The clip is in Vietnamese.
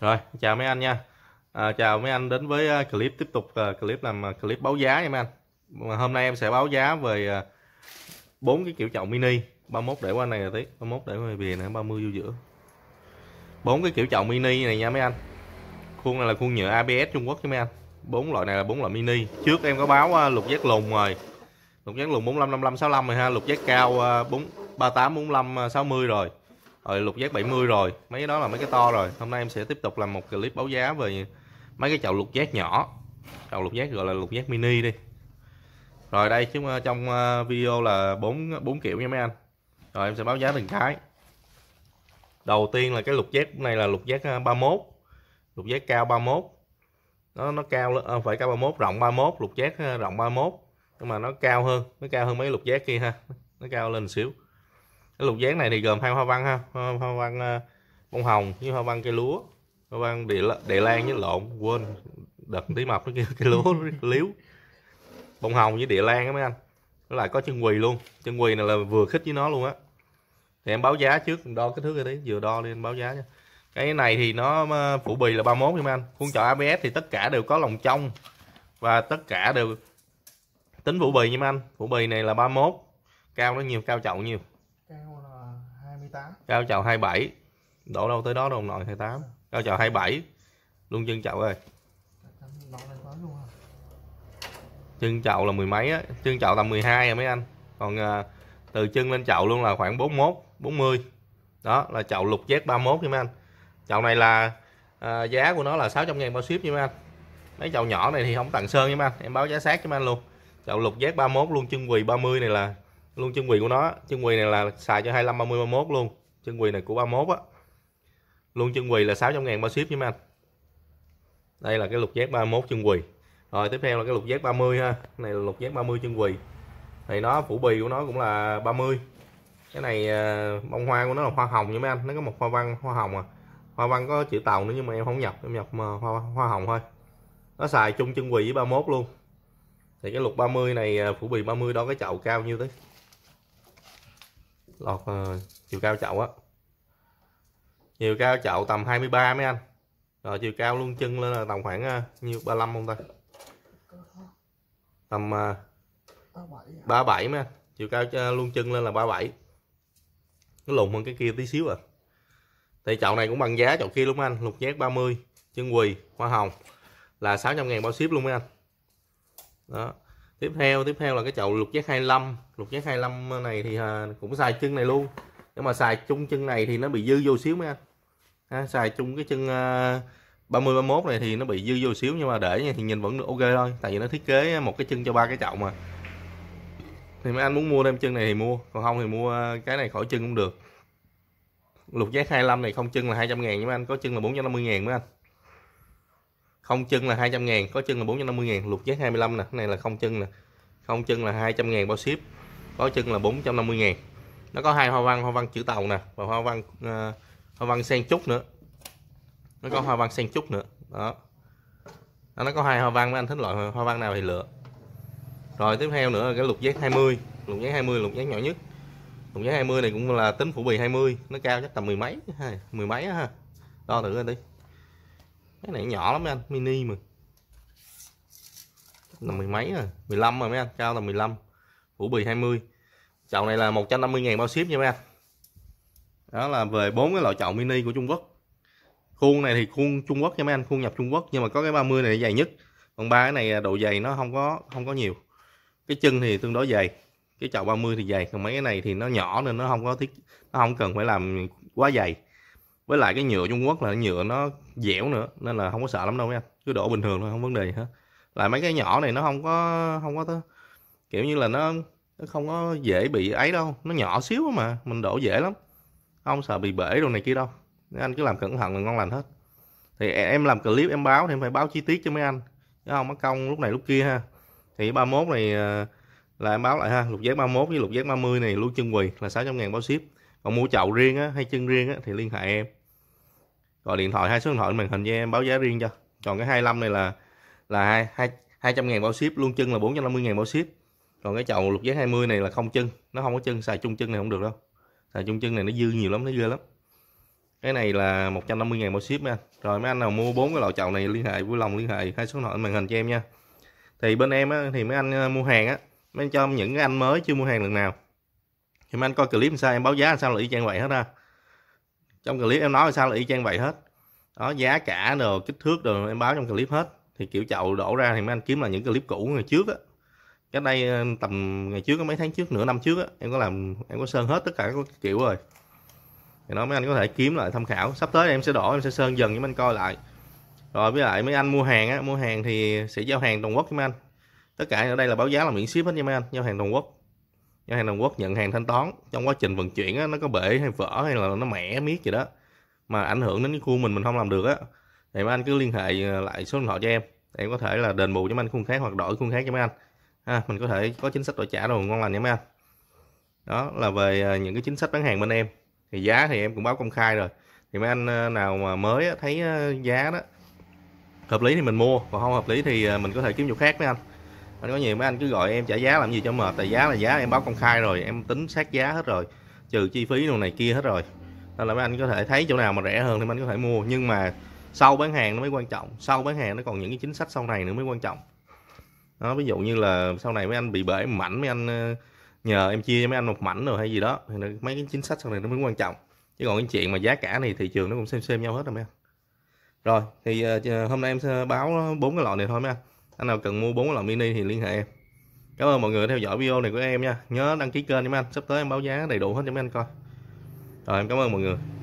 rồi chào mấy anh nha à, chào mấy anh đến với à, clip tiếp tục uh, clip làm à, clip báo giá nha mấy anh hôm nay em sẽ báo giá về bốn uh, cái kiểu chậu mini 31 để qua này là tí 31 để qua bìa này 30 vô giữa bốn cái kiểu chậu mini này nha mấy anh khuôn này là khuôn nhựa ABS Trung Quốc nha mấy anh bốn loại này là bốn loại mini trước em có báo uh, lục giác lùn rồi lục giác lùng 45 55 năm rồi ha lục giác cao bốn 38 45 60 rồi rồi ờ, lục giác 70 rồi mấy cái đó là mấy cái to rồi hôm nay em sẽ tiếp tục làm một clip báo giá về mấy cái chậu lục giác nhỏ chậu lục giác gọi là lục giác mini đi rồi đây chúng ờ, trong ờ, video là bốn bốn kiểu nha mấy anh rồi em sẽ báo giá từng cái đầu tiên là cái lục giác này là lục giác 31 lục giác cao 31 nó nó cao không phải cao 31 rộng 31 lục giác rộng 31 nhưng mà nó cao hơn nó cao hơn mấy lục giác kia ha nó cao lên xíu cái lục dáng này thì gồm hai hoa văn ha hoa, văn ờ, bông hồng với hoa văn cây lúa hoa văn địa, địa lan với lộn quên đợt tí mập cái kêu cây lúa liếu bông hồng với địa lan á mấy anh nó lại có chân quỳ luôn chân quỳ này là vừa khít với nó luôn á thì em báo giá trước đo cái thước cái đấy vừa đo lên báo giá nha cái này thì nó ờ, phủ bì là 31 nha mấy anh khuôn chọn ABS thì tất cả đều có lòng trong và tất cả đều tính phủ bì nha mấy anh phủ bì này là 31 cao nó nhiều cao chậu nhiều 28. Cao chào 27. Đổ đâu tới đó đâu ông nội 28. Dạ. Cao chào 27. Luôn chân chậu ơi. Chân à? chậu là mười mấy á, chân chậu tầm 12 à mấy anh. Còn à, từ chân lên chậu luôn là khoảng 41, 40. Đó là chậu lục giác 31 nha mấy anh. Chậu này là à, giá của nó là 600 000 bao ship nha mấy anh. Mấy chậu nhỏ này thì không tặng sơn nha mấy anh, em báo giá sát cho mấy anh luôn. Chậu lục giác 31 luôn chân quỳ 30 này là luôn chân quỳ của nó chân quỳ này là xài cho 25 30 31 luôn chân quỳ này của 31 á luôn chân quỳ là 600 ngàn ba ship nha anh đây là cái lục giác 31 chân quỳ rồi tiếp theo là cái lục giác 30 ha này là lục giác 30 chân quỳ thì nó phủ bì của nó cũng là 30 cái này ờ, bông hoa của nó là hoa hồng nha mấy anh nó có một hoa văn hoa hồng à hoa văn có chữ tàu nữa nhưng mà em không nhập em nhập ờ, hoa, hoa hồng thôi nó xài chung chân quỳ với 31 luôn thì cái lục 30 này ờ, phủ bì 30 đó cái chậu cao như thế lọt ờ, chiều cao chậu á chiều cao chậu tầm 23 mấy anh rồi chiều cao luôn chân lên là tầm khoảng ờ, nhiêu 35 không ta tầm 37 ờ, mấy anh chiều cao luôn chân lên là 37 nó lùn hơn cái kia tí xíu à thì chậu này cũng bằng giá chậu kia luôn anh lục giác 30 chân quỳ hoa hồng là 600 ngàn bao ship luôn mấy anh đó tiếp theo tiếp theo là cái chậu lục giác 25 lục giác 25 này thì à, cũng xài chân này luôn nhưng mà xài chung chân này thì nó bị dư vô xíu mấy anh ha, xài chung cái chân 30 à, 31 này thì nó bị dư vô xíu nhưng mà để thì nhìn vẫn được ok thôi tại vì nó thiết kế một cái chân cho ba cái chậu mà thì mấy anh muốn mua thêm chân này thì mua còn không thì mua à, cái này khỏi chân cũng được lục giác 25 này không chân là 200 ngàn nhưng mà anh có chân là 450 ngàn mấy anh không chân là 200 ngàn có chân là 450 ngàn luộc giá 25 nè này là không chân nè không chân là 200 ngàn bao ship có chân là 450 ngàn nó có hai hoa văn hoa văn chữ tàu nè và hoa văn uh, hoa văn sen trúc nữa nó có hoa văn sen trúc nữa đó nó có hai hoa văn anh thích loại hoa văn nào thì lựa rồi tiếp theo nữa là cái lục giác 20 lục giác 20 lục giác nhỏ nhất lục giác 20 này cũng là tính phủ bì 20 nó cao chắc tầm mười mấy mười mấy ha đo thử lên đi cái này nhỏ lắm mấy anh mini mà là mười mấy rồi 15 rồi mấy anh cao là 15 vũ bì 20 chậu này là 150 ngàn bao ship nha mấy anh đó là về bốn cái loại chậu mini của Trung Quốc khuôn này thì khuôn Trung Quốc nha mấy anh khuôn nhập Trung Quốc nhưng mà có cái 30 này dày nhất còn ba cái này độ dày nó không có không có nhiều cái chân thì tương đối dày cái chậu 30 thì dày còn mấy cái này thì nó nhỏ nên nó không có thiết nó không cần phải làm quá dày với lại cái nhựa Trung Quốc là nhựa nó dẻo nữa nên là không có sợ lắm đâu mấy anh cứ đổ bình thường thôi không vấn đề gì hết lại mấy cái nhỏ này nó không có không có kiểu như là nó, nó không có dễ bị ấy đâu nó nhỏ xíu mà mình đổ dễ lắm không sợ bị bể đồ này kia đâu mấy anh cứ làm cẩn thận là ngon lành hết thì e, em làm clip em báo thì em phải báo chi tiết cho mấy anh chứ không mất công lúc này lúc kia ha thì 31 này ờ, là em báo lại ha lục giác 31 với lục giác 30 này luôn chân quỳ là 600 ngàn bao ship còn mua chậu riêng á hay chân riêng á thì liên hệ em gọi điện thoại hai số điện thoại màn hình cho em báo giá riêng cho còn cái 25 này là là hai hai hai trăm ngàn bao ship luôn chân là 450 ngàn bao ship còn cái chậu lục giác 20 này là không chân nó không có chân xài chung chân này không được đâu xài chung chân này nó dư nhiều lắm nó dư lắm cái này là 150 ngàn bao ship nha rồi mấy anh nào mua bốn cái loại chậu này liên hệ vui lòng liên hệ hai số điện thoại màn hình cho em nha thì bên em á, thì mấy anh ờ, mua hàng á mấy anh cho những cái anh mới chưa mua hàng lần nào thì mấy anh coi clip làm sao em báo giá sao lại y chang vậy hết ha trong clip em nói là sao là y chang vậy hết đó giá cả rồi kích thước rồi em báo trong clip hết thì kiểu chậu đổ ra thì mấy anh kiếm là những clip cũ ngày trước á cái đây ờ, tầm ngày trước có mấy tháng trước nửa năm trước á em có làm em có sơn hết tất cả các kiểu rồi thì nói mấy anh có thể kiếm lại tham khảo sắp tới em sẽ đổ em sẽ sơn dần cho mấy anh coi lại rồi với lại mấy anh mua hàng á mua hàng thì sẽ giao hàng toàn quốc cho mấy anh tất cả ở đây là báo giá là miễn ship hết nha mấy anh giao hàng toàn quốc ngân hàng Hàn Quốc nhận hàng thanh toán trong quá trình vận chuyển á, nó có bể hay vỡ hay là nó mẻ miết gì đó mà ảnh hưởng đến cái khu mình mình không làm được á thì mấy anh cứ liên hệ ờ, lại số điện thoại cho em em có thể là đền bù cho mấy anh khuôn khác hoặc đổi khuôn khác cho mấy anh ha, mình có thể có chính sách đổi trả đồ ngon lành nha mấy anh đó là về ờ, những cái chính sách bán hàng bên em thì giá thì em cũng báo công khai rồi thì mấy anh ờ, nào mà mới thấy giá đó hợp lý thì mình mua còn không hợp lý thì mình có thể kiếm chỗ khác mấy anh anh có nhiều mấy anh cứ gọi em trả giá làm gì cho mệt tại giá là giá em báo công khai rồi em tính sát giá hết rồi trừ chi phí đồ này kia hết rồi nên là mấy anh có thể thấy chỗ nào mà rẻ hơn thì mấy anh có thể mua nhưng mà sau bán hàng nó mới quan trọng sau bán hàng nó còn những cái chính sách sau này nữa mới quan trọng đó ví dụ như là sau này mấy anh bị bể mảnh mấy anh ờ, nhờ em chia cho mấy anh một mảnh rồi hay gì đó thì mấy cái chính sách sau này nó mới quan trọng chứ còn cái chuyện mà giá cả này thị trường nó cũng xem xem nhau hết rồi mấy anh rồi thì ờ, hôm nay em sẽ ờ, báo bốn cái loại này thôi mấy anh anh nào cần mua bốn lòng mini thì liên hệ em cảm ơn mọi người theo dõi video này của em nha nhớ đăng ký kênh cho anh sắp tới em báo giá đầy đủ hết cho mấy anh coi rồi em cảm ơn mọi người